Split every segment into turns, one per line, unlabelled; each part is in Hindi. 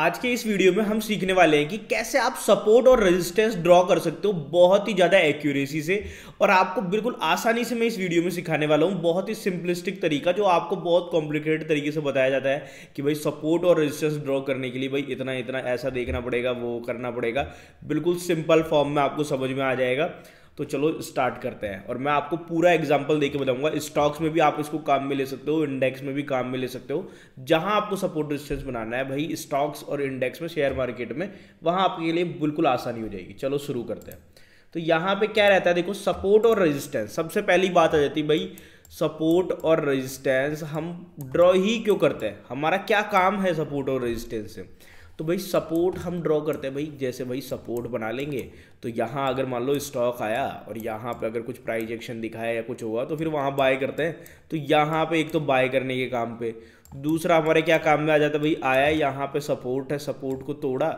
आज के इस वीडियो में हम सीखने वाले हैं कि कैसे आप सपोर्ट और रेजिस्टेंस ड्रॉ कर सकते हो बहुत ही ज़्यादा एक्यूरेसी से और आपको बिल्कुल आसानी से मैं इस वीडियो में सिखाने वाला हूँ बहुत ही सिंपलिस्टिक तरीका जो आपको बहुत कॉम्प्लिकेटेड तरीके से बताया जाता है कि भाई सपोर्ट और रेजिस्टेंस ड्रॉ करने के लिए भाई इतना इतना ऐसा देखना पड़ेगा वो करना पड़ेगा बिल्कुल सिंपल फॉर्म में आपको समझ में आ जाएगा तो चलो स्टार्ट करते हैं और मैं आपको पूरा एग्जाम्पल देके बताऊंगा स्टॉक्स में भी आप इसको काम में ले सकते हो इंडेक्स में भी काम में ले सकते हो जहां आपको सपोर्ट डिस्टेंस बनाना है भाई स्टॉक्स और इंडेक्स में शेयर मार्केट में वहां आपके लिए बिल्कुल आसानी हो जाएगी चलो शुरू करते हैं तो यहाँ पे क्या रहता है देखो सपोर्ट और रजिस्टेंस सबसे पहली बात आ जाती है भाई सपोर्ट और रेजिस्टेंस हम ड्रॉ ही क्यों करते हैं हमारा क्या काम है सपोर्ट और रेजिस्टेंस से तो भाई सपोर्ट हम ड्रॉ करते हैं भाई जैसे भाई सपोर्ट बना लेंगे तो यहाँ अगर मान लो स्टॉक आया और यहाँ पे अगर कुछ प्राइज एक्शन दिखाया या कुछ हुआ तो फिर वहाँ बाय करते हैं तो यहाँ पे एक तो बाय करने के काम पे दूसरा हमारे क्या काम में आ जाता है भाई आया यहाँ पे सपोर्ट है सपोर्ट को तोड़ा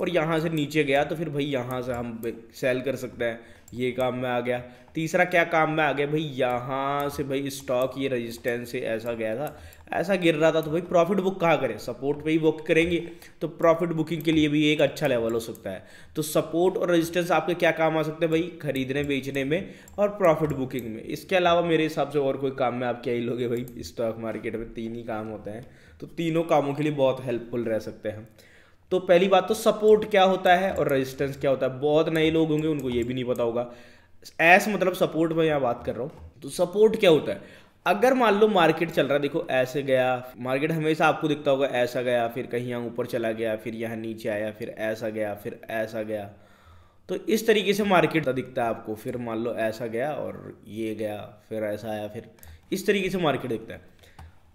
और यहाँ से नीचे गया तो फिर भाई यहाँ से हम सेल कर सकते हैं ये काम में आ गया तीसरा क्या काम में आ गया भाई यहाँ से भाई स्टॉक ये रजिस्टेंस से ऐसा गया था ऐसा गिर रहा था तो भाई प्रॉफिट बुक कहाँ करें सपोर्ट पे ही बुक करेंगे तो प्रॉफिट बुकिंग के लिए भी एक अच्छा लेवल हो सकता है तो सपोर्ट और रेजिस्टेंस आपके क्या काम आ सकते हैं भाई खरीदने बेचने में और प्रॉफिट बुकिंग में इसके अलावा मेरे हिसाब से और कोई काम में आप क्या ही लोगे भाई स्टॉक मार्केट में तीन ही काम होते हैं तो तीनों कामों के लिए बहुत हेल्पफुल रह सकते हैं तो पहली बात तो सपोर्ट क्या होता है और रजिस्टेंस क्या होता है बहुत नए लोग होंगे उनको ये भी नहीं पता होगा एस मतलब सपोर्ट में यहाँ बात कर रहा हूँ तो सपोर्ट क्या होता है अगर मान लो मार्केट चल रहा है देखो ऐसे गया मार्केट हमेशा आपको दिखता होगा ऐसा गया फिर कहीं यहाँ ऊपर चला गया फिर यहाँ नीचे आया फिर ऐसा गया फिर ऐसा गया तो इस तरीके से मार्केट दिखता है आपको फिर मान लो ऐसा गया और ये गया फिर ऐसा आया फिर इस तरीके से मार्केट दिखता है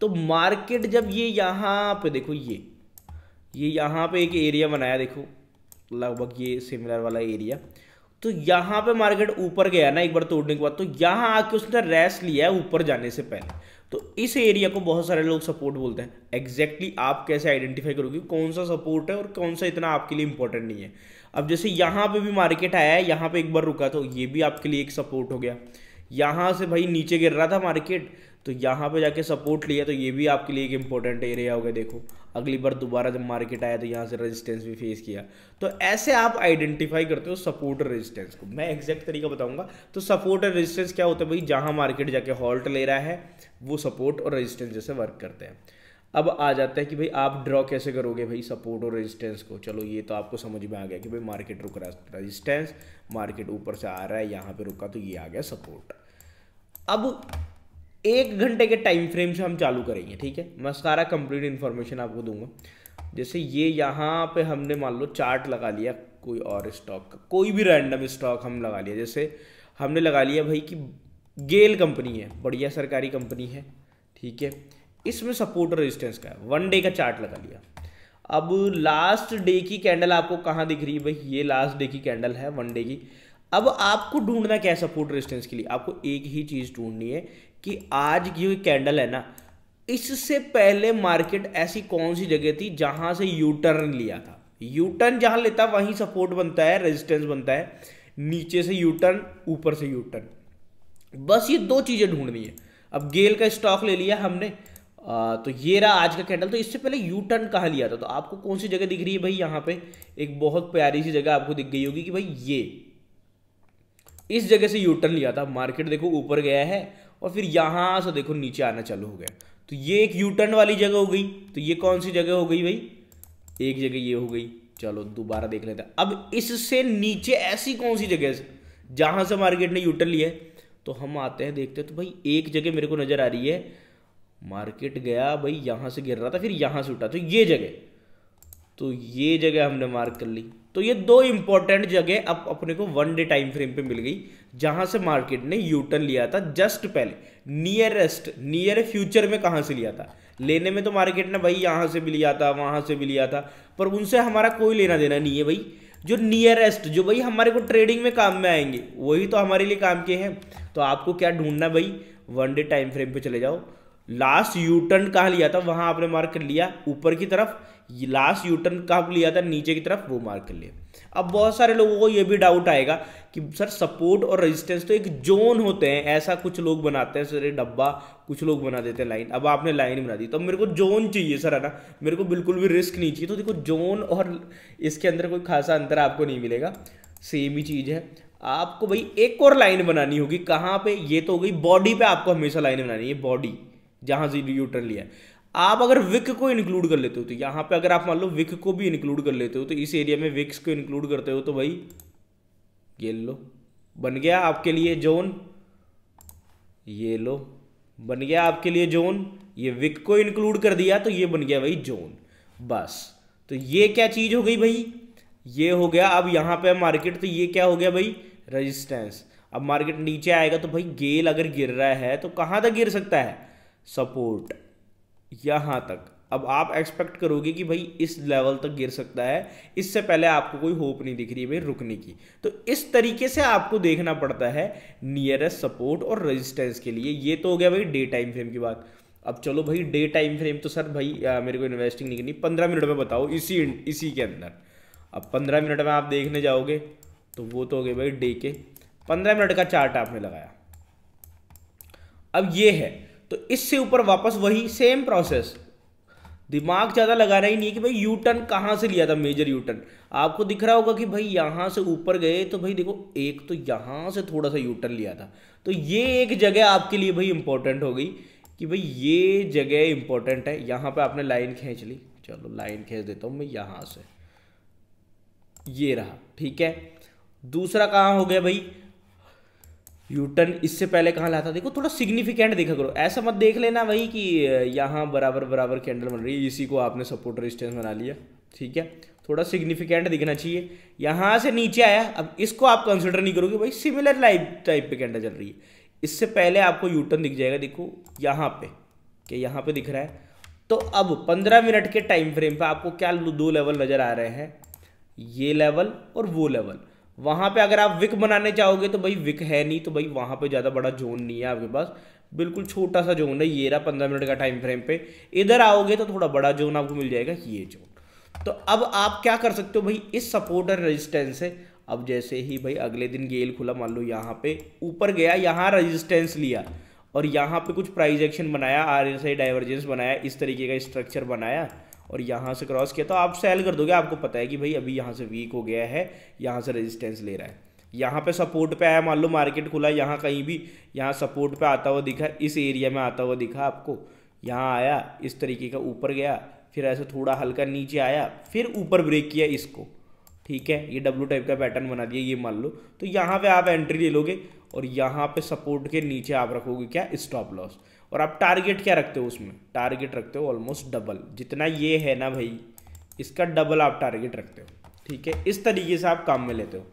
तो मार्केट जब ये यहाँ पे देखो ये ये यहाँ पे एक एरिया बनाया देखो लगभग ये सिमिलर वाला एरिया तो यहाँ पे मार्केट ऊपर गया ना एक बार तोड़ने के बाद तो यहाँ आके उसने रेस लिया है ऊपर जाने से पहले तो इस एरिया को बहुत सारे लोग सपोर्ट बोलते हैं एग्जैक्टली exactly आप कैसे आइडेंटिफाई करोगे कौन सा सपोर्ट है और कौन सा इतना आपके लिए इंपॉर्टेंट नहीं है अब जैसे यहाँ पे भी मार्केट आया है यहाँ पे एक बार रुका तो ये भी आपके लिए एक सपोर्ट हो गया यहाँ से भाई नीचे गिर रहा था मार्केट तो यहाँ पे जाके सपोर्ट लिया तो ये भी आपके लिए एक इंपॉर्टेंट एरिया हो गया देखो अगली बार दोबारा जब मार्केट आया तो यहाँ से रेजिस्टेंस भी फेस किया तो ऐसे आप आइडेंटिफाई करते हो सपोर्टर रेजिस्टेंस को मैं एग्जैक्ट तरीका बताऊंगा तो सपोर्ट और रेजिस्टेंस क्या होता है भाई जहाँ मार्केट जाके हॉल्ट ले रहा है वो सपोर्ट और रेजिस्टेंस जैसे वर्क करते हैं अब आ जाता है कि भाई आप ड्रॉ कैसे करोगे भाई सपोर्ट और रेजिस्टेंस को चलो ये तो आपको समझ में आ गया कि भाई मार्केट रुक रहा है रेजिस्टेंस मार्केट ऊपर से आ रहा है यहाँ पे रुका तो ये आ गया सपोर्ट अब एक घंटे के टाइम फ्रेम से हम चालू करेंगे ठीक है मैं सारा कंप्लीट इन्फॉर्मेशन आपको दूंगा जैसे ये यहाँ पे हमने मान लो चार्ट लगा लिया कोई और स्टॉक का कोई भी रैंडम स्टॉक हम लगा लिया जैसे हमने लगा लिया भाई कि गेल कंपनी है बढ़िया सरकारी कंपनी है ठीक है इसमें सपोर्ट और रेजिस्टेंस का है वन डे का चार्ट लगा लिया अब लास्ट डे की कैंडल आपको कहाँ दिख रही है भाई ये लास्ट डे की कैंडल है वन डे की अब आपको ढूंढना क्या है सपोर्ट रेजिस्टेंस के लिए आपको एक ही चीज़ ढूंढनी है कि आज की हुई कैंडल है ना इससे पहले मार्केट ऐसी कौन सी जगह थी जहां से यू टर्न लिया था यू टर्न जहां लेता वहीं सपोर्ट बनता है रेजिस्टेंस बनता है नीचे से यू टर्न ऊपर से यू टर्न बस ये दो चीज़ें ढूंढनी है अब गेल का स्टॉक ले लिया हमने आ, तो ये रहा आज का कैंडल तो इससे पहले यू टर्न कहाँ लिया था तो आपको कौन सी जगह दिख रही है भाई यहाँ पे एक बहुत प्यारी सी जगह आपको दिख गई होगी कि भाई ये इस जगह से यू टर्न लिया था मार्केट देखो ऊपर गया है और फिर यहां से देखो नीचे आना चालू हो गया तो ये एक यू टर्न वाली जगह हो गई तो ये कौन सी जगह हो गई भाई एक जगह ये हो गई चलो दोबारा देख लेते हैं अब इससे नीचे ऐसी कौन सी जगह है जहां से मार्केट ने यूटर्न लिया है तो हम आते हैं देखते हैं तो भाई एक जगह मेरे को नज़र आ रही है मार्केट गया भाई यहां से गिर रहा था फिर यहां से उठा तो ये जगह तो ये जगह हमने मार्क कर ली तो ये दो इंपॉर्टेंट जगह अब अपने को वन डे टाइम फ्रेम पे मिल गई जहां से मार्केट ने यूटर्न लिया था जस्ट पहले नियरेस्ट नियर फ्यूचर में कहां से लिया था लेने में तो मार्केट ने भाई यहां से भी लिया था वहां से भी लिया था पर उनसे हमारा कोई लेना देना नहीं है भाई जो नियरेस्ट जो भाई हमारे को ट्रेडिंग में काम में आएंगे वही तो हमारे लिए काम के हैं तो आपको क्या ढूंढना भाई वन डे टाइम फ्रेम पे चले जाओ लास्ट यू टर्न कहाँ लिया था वहां आपने मार्केट लिया ऊपर की तरफ लास्ट यू टर्न कब लिया था नीचे की तरफ वो मार्क कर लिया अब बहुत सारे लोगों को ये भी डाउट आएगा कि सर सपोर्ट और रेजिस्टेंस तो एक जोन होते हैं ऐसा कुछ लोग बनाते हैं सर डब्बा कुछ लोग बना देते हैं लाइन अब आपने लाइन बना दी तो मेरे को जोन चाहिए सर है ना मेरे को बिल्कुल भी रिस्क नहीं चाहिए तो देखो जोन और इसके अंदर कोई खासा अंतर आपको नहीं मिलेगा सेम ही चीज़ है आपको भाई एक और लाइन बनानी होगी कहाँ पे ये तो हो गई बॉडी पे आपको हमेशा लाइन बनानी है बॉडी जहाँ से यू टर्न लिया है आप अगर विक को इंक्लूड कर लेते हो तो यहाँ पे अगर आप मान लो विक को भी इंक्लूड कर लेते हो तो इस एरिया में विक्स को इंक्लूड करते हो तो भाई ये लो बन गया आपके लिए जोन ये लो बन गया आपके लिए जोन ये विक को इंक्लूड कर दिया तो ये बन गया भाई जोन बस तो ये क्या चीज़ हो गई भाई ये हो गया अब यहाँ पे मार्केट तो ये क्या हो गया भाई रेजिस्टेंस अब मार्केट नीचे आएगा तो भाई गेल अगर गिर रहा है तो कहाँ तक गिर सकता है सपोर्ट यहाँ तक अब आप एक्सपेक्ट करोगे कि भाई इस लेवल तक गिर सकता है इससे पहले आपको कोई होप नहीं दिख रही है भाई रुकने की तो इस तरीके से आपको देखना पड़ता है नियरेस्ट सपोर्ट और रेजिस्टेंस के लिए ये तो हो गया भाई डे टाइम फ्रेम की बात अब चलो भाई डे टाइम फ्रेम तो सर भाई आ, मेरे को इन्वेस्टिंग नहीं करनी पंद्रह मिनट में बताओ इसी इसी के अंदर अब पंद्रह मिनट में आप देखने जाओगे तो वो तो हो गए भाई डे के पंद्रह मिनट का चार्ट आपने लगाया अब ये है तो इससे ऊपर वापस वही सेम प्रोसेस दिमाग ज़्यादा लगाना ही नहीं कि भाई यू टर्न कहाँ से लिया था मेजर यू टर्न आपको दिख रहा होगा कि भाई यहाँ से ऊपर गए तो भाई देखो एक तो यहाँ से थोड़ा सा यू टर्न लिया था तो ये एक जगह आपके लिए भाई इंपॉर्टेंट हो गई कि भाई ये जगह इंपॉर्टेंट है यहाँ पे आपने लाइन खींच ली चलो लाइन खींच देता हूँ मैं यहाँ से ये रहा ठीक है दूसरा कहाँ हो गया भाई यूटर्न इससे पहले कहाँ था देखो थोड़ा सिग्निफिकेंट देखा करो ऐसा मत देख लेना भाई कि यहाँ बराबर बराबर कैंडल बन रही है इसी को आपने सपोर्ट रेजिस्टेंस बना लिया ठीक है थोड़ा सिग्निफिकेंट दिखना चाहिए यहाँ से नीचे आया अब इसको आप कंसिडर नहीं करोगे भाई सिमिलर लाइफ टाइप पे कैंडल चल रही है इससे पहले आपको यूटर्न दिख जाएगा देखो यहाँ पे कि यहाँ पे दिख रहा है तो अब पंद्रह मिनट के टाइम फ्रेम पर आपको क्या दो लेवल नज़र आ रहे हैं ये लेवल और वो लेवल वहां पे अगर आप विक बनाने चाहोगे तो भाई विक है नहीं तो भाई वहां पे ज़्यादा बड़ा जोन नहीं है आपके पास बिल्कुल छोटा सा जोन है ये रहा पंद्रह मिनट का टाइम फ्रेम पे इधर आओगे तो थोड़ा बड़ा जोन आपको मिल जाएगा ये जोन तो अब आप क्या कर सकते हो भाई इस सपोर्ट और रेजिस्टेंस से अब जैसे ही भाई अगले दिन गेल खुला मान लो यहाँ पे ऊपर गया यहाँ रजिस्टेंस लिया और यहाँ पे कुछ प्राइज एक्शन बनाया आर एस आई डाइवर्जेंस बनाया इस तरीके का स्ट्रक्चर बनाया और यहाँ से क्रॉस किया तो आप सेल कर दोगे आपको पता है कि भाई अभी यहाँ से वीक हो गया है यहाँ से रेजिस्टेंस ले रहा है यहाँ पे सपोर्ट पे आया मान लो मार्केट खुला यहाँ कहीं भी यहाँ सपोर्ट पे आता हुआ दिखा इस एरिया में आता हुआ दिखा आपको यहाँ आया इस तरीके का ऊपर गया फिर ऐसे थोड़ा हल्का नीचे आया फिर ऊपर ब्रेक किया इसको ठीक है ये डब्लू टाइप का पैटर्न बना दिया ये मान लो तो यहाँ पर आप एंट्री ले लोगे और यहाँ पर सपोर्ट के नीचे आप रखोगे क्या स्टॉप लॉस और आप टारगेट क्या रखते हो उसमें टारगेट रखते हो ऑलमोस्ट डबल जितना ये है ना भाई इसका डबल आप टारगेट रखते हो ठीक है इस तरीके से आप काम में लेते हो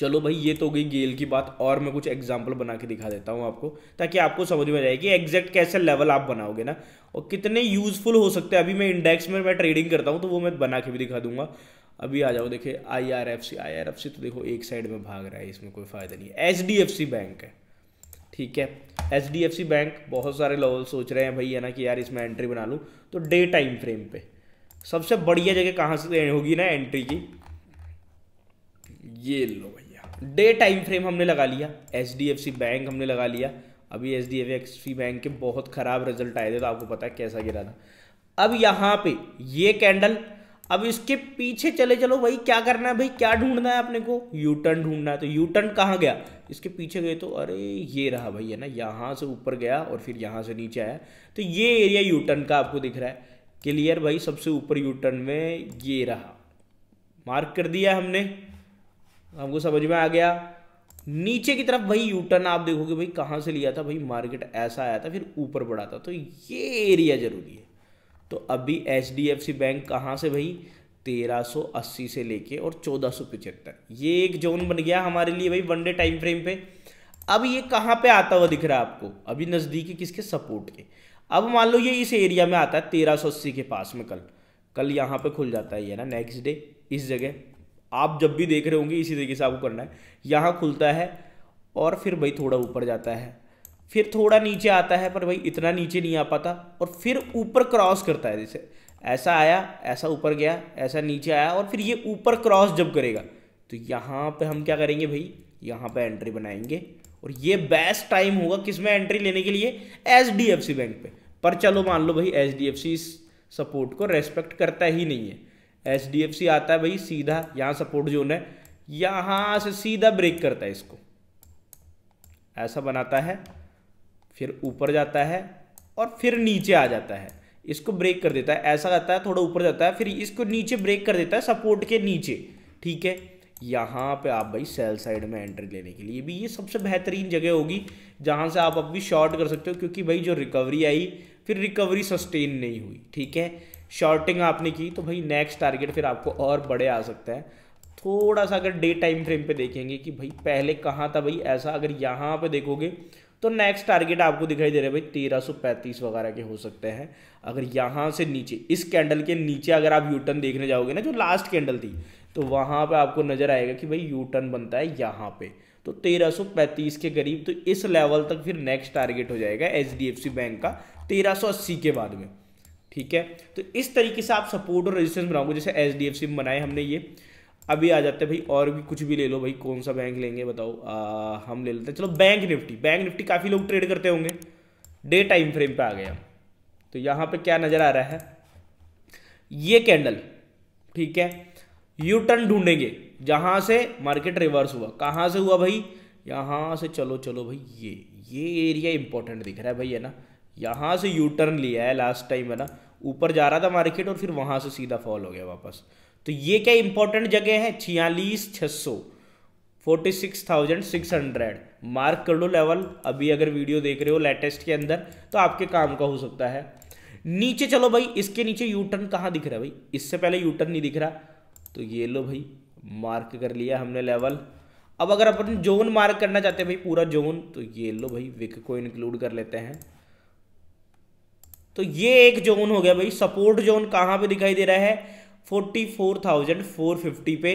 चलो भाई ये तो हो गई गेल की बात और मैं कुछ एग्जाम्पल बना के दिखा देता हूँ आपको ताकि आपको समझ में आए कि एग्जैक्ट कैसे लेवल आप बनाओगे ना और कितने यूजफुल हो सकते हैं अभी मैं इंडेक्स में मैं ट्रेडिंग करता हूँ तो वो मैं बना के भी दिखा दूंगा अभी आ जाओ देखिए I R F C I R F C तो देखो एक साइड में भाग रहा है इसमें कोई फायदा नहीं है H D F C bank है ठीक है H D F C bank बहुत सारे लोग सोच रहे हैं भाई है ना कि यार इसमें एंट्री बना लूँ तो डे टाइम फ्रेम पे सबसे बढ़िया जगह कहाँ से होगी ना एंट्री की ये लो भैया डे टाइम फ्रेम हमने लगा लिया H D F C bank हमने लगा लिया अभी H D F C bank के बहुत ख़राब रिजल्ट आए थे तो आपको पता है कैसा गिरा था अब यहाँ पे ये कैंडल अब इसके पीछे चले चलो भाई क्या करना है भाई क्या ढूंढना है अपने को यू टर्न ढूंढना है तो यू टर्न कहाँ गया इसके पीछे गए तो अरे ये रहा भाई है ना यहाँ से ऊपर गया और फिर यहाँ से नीचे आया तो ये एरिया यू टर्न का आपको दिख रहा है क्लियर भाई सबसे ऊपर यू टर्न में ये रहा मार्क कर दिया हमने हमको समझ में आ गया नीचे की तरफ भाई यू टर्न आप देखोगे भाई कहाँ से लिया था भाई मार्केट ऐसा आया था फिर ऊपर बढ़ा था तो ये एरिया जरूरी है तो अभी H D F C bank कहाँ से भाई 1380 से लेके और पिचहत्तर ये एक जोन बन गया हमारे लिए भाई वनडे टाइम फ्रेम पे अब ये कहाँ पे आता हुआ दिख रहा है आपको अभी नज़दीकी किसके सपोर्ट के अब मान लो ये इस एरिया में आता है तेरह सौ अस्सी के पास में कल कल यहाँ पे खुल जाता है ये ना नेक्स्ट डे इस जगह आप जब भी देख रहे होंगे इसी तरीके से आपको करना है यहाँ खुलता है और फिर भाई थोड़ा ऊपर जाता है फिर थोड़ा नीचे आता है पर भाई इतना नीचे नहीं आ पाता और फिर ऊपर क्रॉस करता है जैसे ऐसा आया ऐसा ऊपर गया ऐसा नीचे आया और फिर ये ऊपर क्रॉस जब करेगा तो यहाँ पे हम क्या करेंगे भाई यहाँ पे एंट्री बनाएंगे और ये बेस्ट टाइम होगा किस में एंट्री लेने के लिए H D F C bank पे पर चलो मान लो भाई एच डी एफ इस सपोर्ट को रेस्पेक्ट करता ही नहीं है एच डी एफ सी आता है भाई सीधा यहाँ सपोर्ट जोन है यहाँ से सीधा ब्रेक करता है इसको ऐसा बनाता है फिर ऊपर जाता है और फिर नीचे आ जाता है इसको ब्रेक कर देता है ऐसा जाता है थोड़ा ऊपर जाता है फिर इसको नीचे ब्रेक कर देता है सपोर्ट के नीचे ठीक है यहाँ पे आप भाई सेल साइड में एंट्री लेने के लिए भी ये सबसे बेहतरीन जगह होगी जहाँ से आप अब भी शॉर्ट कर सकते हो क्योंकि भाई जो रिकवरी आई फिर रिकवरी सस्टेन नहीं हुई ठीक है शॉर्टिंग आपने की तो भाई नेक्स्ट टारगेट फिर आपको और बड़े आ सकता है थोड़ा सा अगर डे टाइम फ्रेम पे देखेंगे कि भाई पहले कहाँ था भाई ऐसा अगर यहाँ पे देखोगे तो नेक्स्ट टारगेट आपको दिखाई दे रहा है भाई तेरह सौ पैंतीस वगैरह के हो सकते हैं अगर यहाँ से नीचे इस कैंडल के नीचे अगर आप यूटर्न देखने जाओगे ना जो लास्ट कैंडल थी तो वहाँ पर आपको नजर आएगा कि भाई यूटर्न बनता है यहाँ पे तो 1335 के करीब तो इस लेवल तक फिर नेक्स्ट टारगेट हो जाएगा एच बैंक का अस्सी के बाद में ठीक है तो इस तरीके से आप सपोर्ट और रेजिस्टेंस बनाओगे जैसे एच बनाए हमने ये अभी आ जाते हैं भाई और भी कुछ भी ले लो भाई कौन सा बैंक लेंगे बताओ आ, हम ले लेते हैं चलो बैंक निफ्टी बैंक निफ्टी काफ़ी लोग ट्रेड करते होंगे डे टाइम फ्रेम पे आ गए हम तो यहाँ पे क्या नज़र आ रहा है ये कैंडल ठीक है यू टर्न ढूंढेंगे जहाँ से मार्केट रिवर्स हुआ कहाँ से हुआ भाई यहाँ से चलो चलो भाई ये ये एरिया इंपॉर्टेंट दिख रहा है भाई है ना यहाँ से यू टर्न लिया है लास्ट टाइम है ना ऊपर जा रहा था मार्केट और फिर वहाँ से सीधा फॉल हो गया वापस तो ये क्या इंपॉर्टेंट जगह है छियालीस छः सौ forty six thousand six hundred mark कर लो लेवल अभी अगर वीडियो देख रहे हो लेटेस्ट के अंदर तो आपके काम का हो सकता है नीचे चलो भाई इसके नीचे यू टर्न कहाँ दिख रहा है भाई इससे पहले यू टर्न नहीं दिख रहा तो ये लो भाई मार्क कर लिया हमने लेवल अब अगर अपन जोन मार्क करना चाहते हैं भाई पूरा जोन तो ये लो भाई विक को इंक्लूड कर लेते हैं तो ये एक जोन हो गया भाई सपोर्ट जोन कहाँ पे दिखाई दे रहा है forty four thousand four fifty पे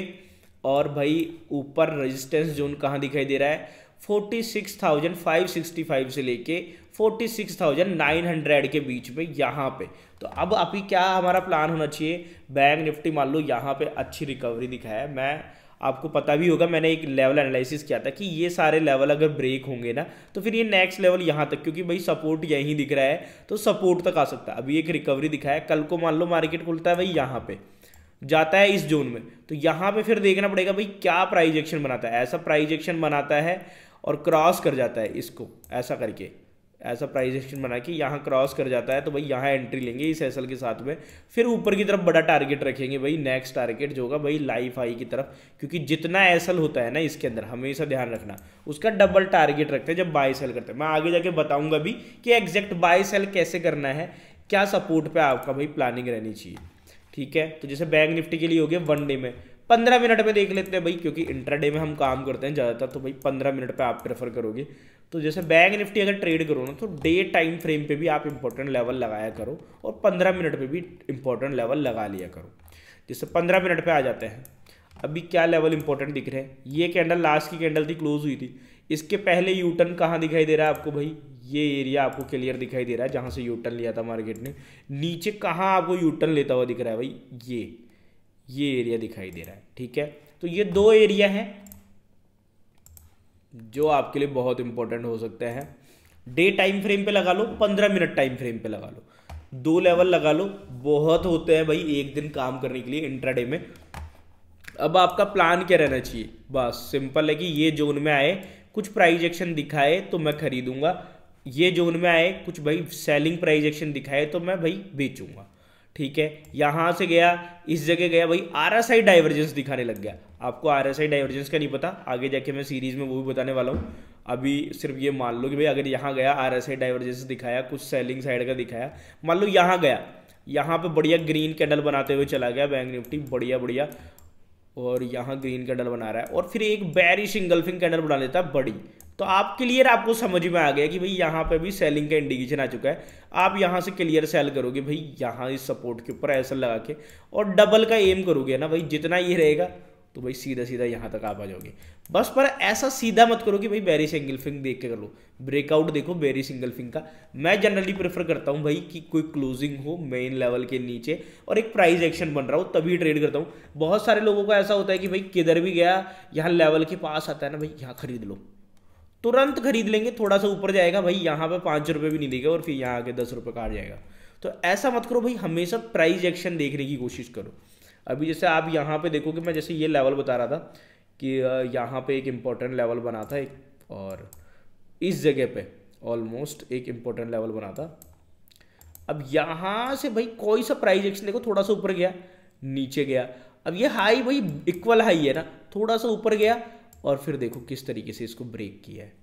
और भाई ऊपर रेजिस्टेंस जोन कहाँ दिखाई दे रहा है forty six thousand five sixty five से लेके forty six thousand nine hundred के बीच में यहाँ पे तो अब अभी क्या हमारा प्लान होना चाहिए बैंक निफ्टी मान लो यहाँ पे अच्छी रिकवरी दिखाया है मैं आपको पता भी होगा मैंने एक लेवल एनालिसिस किया था कि ये सारे लेवल अगर ब्रेक होंगे ना तो फिर ये नेक्स्ट लेवल यहाँ तक क्योंकि भाई सपोर्ट यहीं दिख रहा है तो सपोर्ट तक आ सकता है अभी एक रिकवरी दिखाया कल को मान लो मार्केट खुलता है भाई यहाँ पे जाता है इस जोन में तो यहाँ पे फिर देखना पड़ेगा भाई क्या प्राइजेक्शन बनाता है ऐसा प्राइजेक्शन बनाता है और क्रॉस कर जाता है इसको ऐसा करके ऐसा प्राइजेक्शन बना के यहाँ क्रॉस कर जाता है तो भाई यहाँ एंट्री लेंगे इस एसल के साथ में फिर ऊपर की तरफ बड़ा टारगेट रखेंगे भाई नेक्स्ट टारगेट जो होगा भाई लाइफ आई की तरफ क्योंकि जितना एसल होता है ना इसके अंदर हमेशा ध्यान रखना उसका डबल टारगेट रखते हैं जब बाय सेल करते हैं मैं आगे जाके बताऊंगा भी कि एग्जैक्ट बाय सेल कैसे करना है क्या सपोर्ट पर आपका भाई प्लानिंग रहनी चाहिए ठीक है तो जैसे बैंक निफ्टी के लिए हो गया वन डे में पंद्रह मिनट पे देख लेते हैं भाई क्योंकि इंटरडे में हम काम करते हैं ज़्यादातर तो भाई पंद्रह मिनट पे आप प्रेफर करोगे तो जैसे बैंक निफ्टी अगर ट्रेड करो ना तो डे टाइम फ्रेम पे भी आप इंपॉर्टेंट लेवल लगाया करो और पंद्रह मिनट पे भी इंपॉर्टेंट लेवल लगा लिया करो जैसे पंद्रह मिनट पर आ जाते हैं अभी क्या लेवल इंपॉर्टेंट दिख रहे हैं ये कैंडल लास्ट की कैंडल थी क्लोज हुई थी इसके पहले यूटर्न कहाँ दिखाई दे रहा है आपको भाई ये एरिया आपको क्लियर दिखाई दे रहा है जहाँ से यूटर्न लिया था मार्केट ने नीचे कहाँ आपको यूटर्न लेता हुआ दिख रहा है भाई ये ये एरिया दिखाई दे रहा है ठीक है तो ये दो एरिया हैं जो आपके लिए बहुत इंपॉर्टेंट हो सकता है डे टाइम फ्रेम पे लगा लो पंद्रह मिनट टाइम फ्रेम पे लगा लो दो लेवल लगा लो बहुत होते हैं भाई एक दिन काम करने के लिए इंट्राडे में अब आपका प्लान क्या रहना चाहिए बस सिंपल है कि ये जोन में आए कुछ प्राइज एक्शन दिखाए तो मैं खरीदूंगा ये जोन में आए कुछ भाई सेलिंग प्राइज एक्शन दिखाए तो मैं भाई बेचूंगा ठीक है यहाँ से गया इस जगह गया भाई आर एस आई डाइवर्जेंस दिखाने लग गया आपको आर एस आई डाइवर्जेंस का नहीं पता आगे जाके मैं सीरीज में वो भी बताने वाला हूँ अभी सिर्फ ये मान लो कि भाई अगर यहाँ गया आर एस आई डाइवर्जेंस दिखाया कुछ सेलिंग साइड का दिखाया मान लो यहाँ गया यहाँ पे बढ़िया ग्रीन कैंडल बनाते हुए चला गया बैंक निफ्टी बढ़िया बढ़िया और यहाँ ग्रीन कैंडल बना रहा है और फिर एक बैरिश इंगल्फिंग कैंडल बना लेता बड़ी तो आप क्लियर आपको समझ में आ गया कि भाई यहाँ पे भी सेलिंग का इंडिकेशन आ चुका है आप यहाँ से क्लियर सेल करोगे भाई यहाँ इस सपोर्ट के ऊपर ऐसा लगा के और डबल का एम करोगे ना भाई जितना ये रहेगा तो भाई सीधा सीधा यहाँ तक आप आ जाओगे बस पर ऐसा सीधा मत करो कि भाई बेरी सिंगल फिंग देख के कर लो ब्रेकआउट देखो बेरी सिंगल फिंग का मैं जनरली प्रेफर करता हूँ भाई कि कोई क्लोजिंग हो मेन लेवल के नीचे और एक प्राइस एक्शन बन रहा हो तभी ट्रेड करता हूँ बहुत सारे लोगों का ऐसा होता है कि भाई किधर भी गया यहाँ लेवल के पास आता है ना भाई यहाँ खरीद लो तुरंत खरीद लेंगे थोड़ा सा ऊपर जाएगा भाई यहाँ पे पाँच रुपये भी नहीं देगा और फिर यहाँ आके दस रुपये का आ जाएगा तो ऐसा मत करो भाई हमेशा प्राइस एक्शन देखने की कोशिश करो अभी जैसे आप यहाँ पे देखोगे मैं जैसे ये लेवल बता रहा था कि यहाँ पे एक इम्पोर्टेंट लेवल बना था एक और इस जगह पे ऑलमोस्ट एक इम्पोर्टेंट लेवल बना था अब यहाँ से भाई कोई सा प्राइज एक्शन देखो थोड़ा सा ऊपर गया नीचे गया अब ये हाई भाई इक्वल हाई है ना थोड़ा सा ऊपर गया और फिर देखो किस तरीके से इसको ब्रेक किया है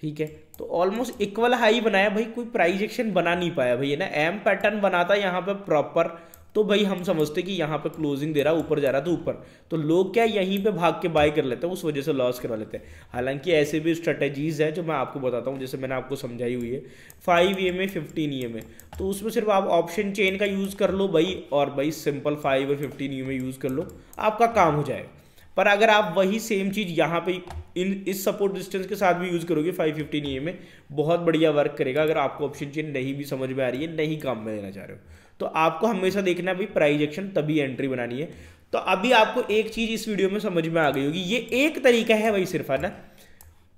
ठीक है तो ऑलमोस्ट इक्वल हाई बनाया भाई कोई प्राइज एक्शन बना नहीं पाया भाई है ना एम पैटर्न बनाता यहाँ पे प्रॉपर तो भाई हम समझते कि यहाँ पे क्लोजिंग दे रहा ऊपर जा रहा तो ऊपर तो लोग क्या यहीं पे भाग के बाय कर लेते हैं उस वजह से लॉस करवा लेते हैं हालांकि ऐसे भी स्ट्रेटेजीज हैं जो मैं आपको बताता हूँ जैसे मैंने आपको समझाई हुई है five E M A fifteen E M A तो उसमें सिर्फ आप ऑप्शन चेन का यूज़ कर लो भाई और भाई सिंपल फाइव और fifteen E M A use कर लो आपका काम हो जाएगा पर अगर आप वही सेम चीज़ यहाँ पे इन इस सपोर्ट डिस्टेंस के साथ भी यूज़ करोगे 515 ई में बहुत बढ़िया वर्क करेगा अगर आपको ऑप्शन चेन नहीं भी समझ में आ रही है नहीं काम में लेना चाह रहे हो तो आपको हमेशा देखना है भाई प्राइज एक्शन तभी एंट्री बनानी है तो अभी आपको एक चीज़ इस वीडियो में समझ में आ गई होगी ये एक तरीका है भाई सिर्फ है ना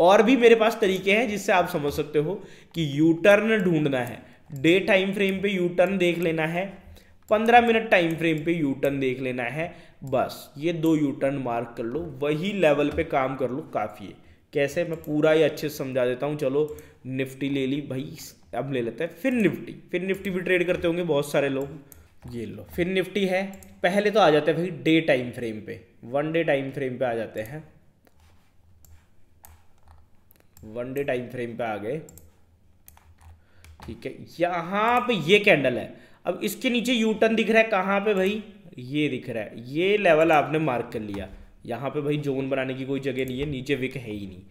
और भी मेरे पास तरीके हैं जिससे आप समझ सकते हो कि यू टर्न ढूंढना है डे टाइम फ्रेम पे यू टर्न देख लेना है पंद्रह मिनट टाइम फ्रेम पे यू टर्न देख लेना है बस ये दो यू टर्न मार्क कर लो वही लेवल पे काम कर लो काफ़ी है कैसे मैं पूरा ही अच्छे से समझा देता हूँ चलो निफ्टी ले ली भाई अब ले लेते हैं फिर निफ्टी फिर निफ्टी भी ट्रेड करते होंगे बहुत सारे लोग ये लो फिर निफ्टी है पहले तो आ जाते हैं भाई डे टाइम फ्रेम पे वन डे टाइम फ्रेम पे आ जाते हैं वन डे टाइम फ्रेम पे आ गए ठीक है यहां पे ये कैंडल है अब इसके नीचे यू टर्न दिख रहा है कहां पे भाई ये दिख रहा है ये लेवल आपने मार्क कर लिया यहाँ पे भाई जोन बनाने की कोई जगह नहीं है नीचे विक है ही नहीं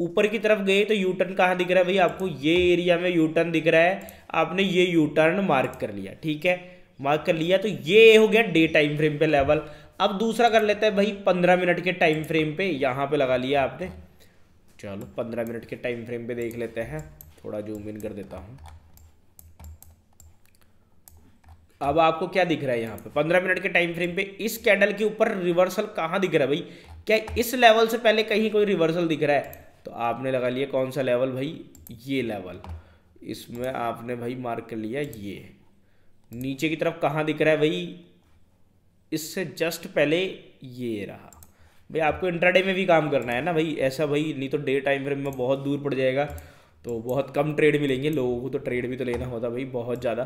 ऊपर की तरफ गए तो यू टर्न कहाँ दिख रहा है भाई आपको ये एरिया में यू टर्न दिख रहा है आपने ये यू टर्न मार्क कर लिया ठीक है मार्क कर लिया तो ये हो गया डे टाइम फ्रेम पे लेवल अब दूसरा कर लेते हैं भाई पंद्रह मिनट के टाइम फ्रेम पे यहाँ पे लगा लिया आपने चलो पंद्रह मिनट के टाइम फ्रेम पे देख लेते हैं थोड़ा जूम इन कर देता हूँ अब आपको क्या दिख रहा है यहाँ पे पंद्रह मिनट के टाइम फ्रेम पे इस कैंडल के ऊपर रिवर्सल कहाँ दिख रहा है भाई क्या इस लेवल से पहले कहीं कोई रिवर्सल दिख रहा है तो आपने लगा लिया कौन सा लेवल भाई ये लेवल इसमें आपने भाई मार्क कर लिया ये नीचे की तरफ कहाँ दिख रहा है भाई इससे जस्ट पहले ये रहा भाई आपको इंट्राडे में भी काम करना है ना भाई ऐसा भाई नहीं तो डे टाइम फ्रेम में बहुत दूर पड़ जाएगा तो बहुत कम ट्रेड मिलेंगे लोगों को तो ट्रेड भी तो लेना होता भाई बहुत ज़्यादा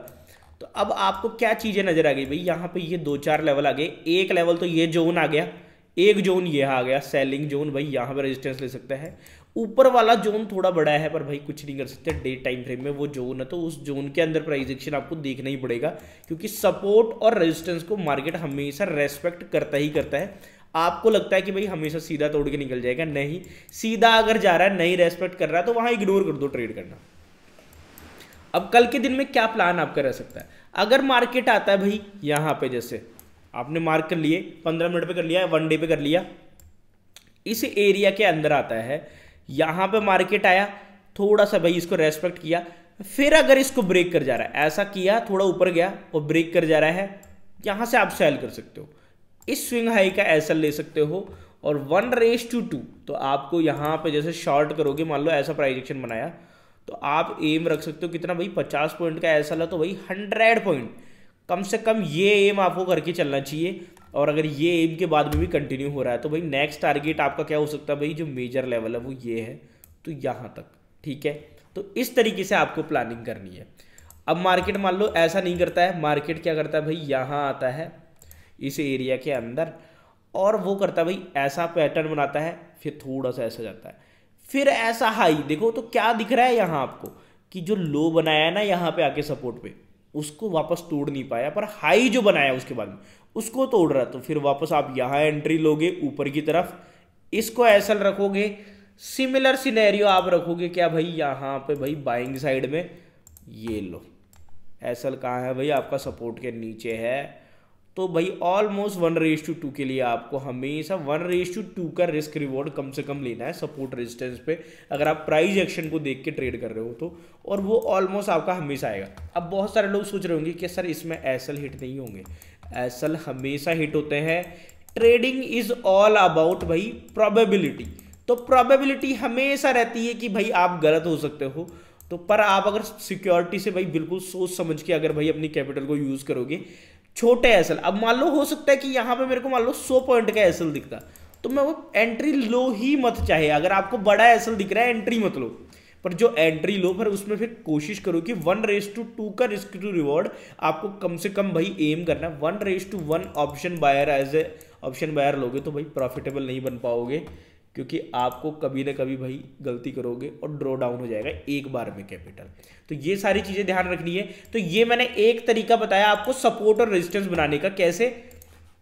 तो अब आपको क्या चीज़ें नज़र आ गई भाई यहाँ पर ये दो चार लेवल आ गए एक लेवल तो ये जोन आ गया एक जोन ये आ गया सेलिंग जोन भाई यहाँ पर रेजिस्टेंस ले सकता है ऊपर वाला जोन थोड़ा बड़ा है पर भाई कुछ नहीं कर सकते डे टाइम फ्रेम में वो जोन है तो उस जोन के अंदर प्राइस एक्शन आपको देखना ही पड़ेगा क्योंकि सपोर्ट और रेजिस्टेंस को मार्केट हमेशा रेस्पेक्ट करता ही करता है आपको लगता है कि भाई हमेशा सीधा तोड़ के निकल जाएगा नहीं सीधा अगर जा रहा है नहीं रेस्पेक्ट कर रहा है तो वहां इग्नोर कर दो ट्रेड करना अब कल के दिन में क्या प्लान आपका रह सकता है अगर मार्केट आता है भाई यहां पे जैसे आपने मार्क कर लिए पंद्रह मिनट पे कर लिया वन डे पे कर लिया इस एरिया के अंदर आता है यहां पे मार्केट आया थोड़ा सा भाई इसको रेस्पेक्ट किया फिर अगर इसको ब्रेक कर जा रहा है ऐसा किया थोड़ा ऊपर गया और ब्रेक कर जा रहा है यहां से आप सेल कर सकते हो इस स्विंग हाई का ऐसा ले सकते हो और वन रेस टू टू तो आपको यहाँ पे जैसे शॉर्ट करोगे मान लो ऐसा प्राइजेक्शन बनाया तो आप एम रख सकते हो कितना भाई पचास पॉइंट का ऐसा है तो भाई हंड्रेड पॉइंट कम से कम ये एम आपको करके चलना चाहिए और अगर ये एम के बाद में भी कंटिन्यू हो रहा है तो भाई नेक्स्ट टारगेट आपका क्या हो सकता है भाई जो मेजर लेवल है वो ये है तो यहाँ तक ठीक है तो इस तरीके से आपको प्लानिंग करनी है अब मार्केट मान लो ऐसा नहीं करता है मार्केट क्या करता है भाई यहाँ आता है इस एरिया के अंदर और वो करता है भाई ऐसा पैटर्न बनाता है फिर थोड़ा सा ऐसा जाता है फिर ऐसा हाई देखो तो क्या दिख रहा है यहाँ आपको कि जो लो बनाया है ना यहाँ पे आके सपोर्ट पे उसको वापस तोड़ नहीं पाया पर हाई जो बनाया उसके बाद में उसको तोड़ रहा तो फिर वापस आप यहाँ एंट्री लोगे ऊपर की तरफ इसको ऐसा रखोगे सिमिलर सिनेरियो आप रखोगे क्या भाई यहाँ पे भाई बाइंग साइड में ये लो ऐसल कहाँ है भाई आपका सपोर्ट के नीचे है तो भाई almost one race to two के लिए आपको हमेशा वन रेस टू टू का रिस्क रिवॉर्ड कम से कम लेना है सपोर्ट रेजिस्टेंस पे अगर आप प्राइस एक्शन को देख के ट्रेड कर रहे हो तो और वो ऑलमोस्ट आपका हमेशा आएगा अब बहुत सारे लोग सोच रहे होंगे कि सर इसमें एसल हिट नहीं होंगे एसल हमेशा हिट होते हैं ट्रेडिंग इज ऑल अबाउट भाई प्रॉबेबिलिटी तो प्रॉबेबिलिटी हमेशा रहती है कि भाई आप गलत हो सकते हो तो पर आप अगर सिक्योरिटी से भाई बिल्कुल सोच समझ के अगर भाई अपनी कैपिटल को यूज़ करोगे छोटे एसल अब मान लो हो सकता है कि यहाँ पे मेरे को मान लो सौ पॉइंट का एस दिखता तो मैं वो एंट्री लो ही मत चाहे अगर आपको बड़ा एस दिख रहा है एंट्री मत लो पर जो एंट्री लो फिर उसमें फिर कोशिश करो कि वन रेस टू टू का रिस्क टू रिवॉर्ड आपको कम से कम भाई एम करना one race to one option buyer as a option buyer लोगे तो भाई प्रॉफिटेबल नहीं बन पाओगे क्योंकि आपको कभी ना कभी भाई गलती करोगे और ड्रॉ डाउन हो जाएगा एक बार में कैपिटल तो ये सारी चीज़ें ध्यान रखनी है तो ये मैंने एक तरीका बताया आपको सपोर्ट और रेजिस्टेंस बनाने का कैसे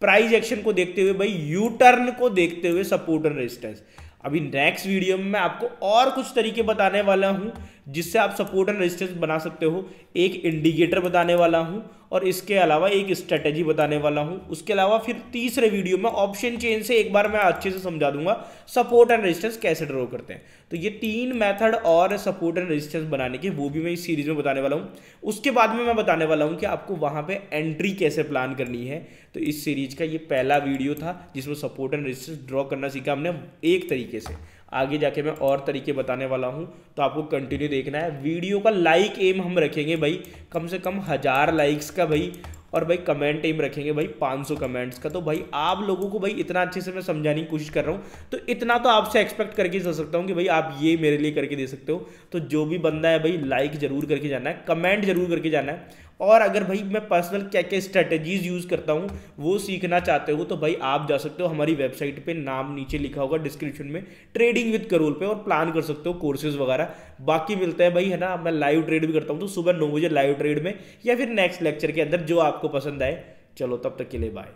प्राइस एक्शन को देखते हुए भाई यू टर्न को देखते हुए सपोर्ट और रेजिस्टेंस अभी नेक्स्ट वीडियो में मैं आपको और कुछ तरीके बताने वाला हूं जिससे आप सपोर्ट एंड रेजिस्टेंस बना सकते हो एक इंडिकेटर बताने वाला हूँ और इसके अलावा एक स्ट्रेटेजी बताने वाला हूँ उसके अलावा फिर तीसरे वीडियो में ऑप्शन चेन से एक बार मैं अच्छे से समझा दूंगा सपोर्ट एंड रेजिस्टेंस कैसे ड्रॉ करते हैं तो ये तीन मेथड और सपोर्ट एंड रेजिस्टेंस बनाने के वो भी मैं इस सीरीज में बताने वाला हूँ उसके बाद में मैं बताने वाला हूँ कि आपको वहाँ पर एंट्री कैसे प्लान करनी है तो इस सीरीज का ये पहला वीडियो था जिसमें सपोर्ट एंड रजिस्टेंस ड्रॉ करना सीखा हमने एक तरीके से आगे जाके मैं और तरीके बताने वाला हूँ तो आपको कंटिन्यू देखना है वीडियो का लाइक एम हम रखेंगे भाई कम से कम हज़ार लाइक्स का भाई और भाई कमेंट एम रखेंगे भाई 500 कमेंट्स का तो भाई आप लोगों को भाई इतना अच्छे से मैं समझाने की कोशिश कर रहा हूँ तो इतना तो आपसे एक्सपेक्ट करके दे सकता हूँ कि भाई आप ये मेरे लिए करके दे सकते हो तो जो भी बंदा है भाई लाइक ज़रूर करके जाना है कमेंट ज़रूर करके जाना है और अगर भाई मैं पर्सनल क्या क्या स्ट्रेटजीज़ यूज़ करता हूँ वो सीखना चाहते हो तो भाई आप जा सकते हो हमारी वेबसाइट पे नाम नीचे लिखा होगा डिस्क्रिप्शन में ट्रेडिंग विद करोल पे और प्लान कर सकते हो कोर्सेज वगैरह बाकी मिलते हैं भाई है ना मैं लाइव ट्रेड भी करता हूँ तो सुबह नौ बजे लाइव ट्रेड में या फिर नेक्स्ट लेक्चर के अंदर जो आपको पसंद आए चलो तब तक के लिए बाय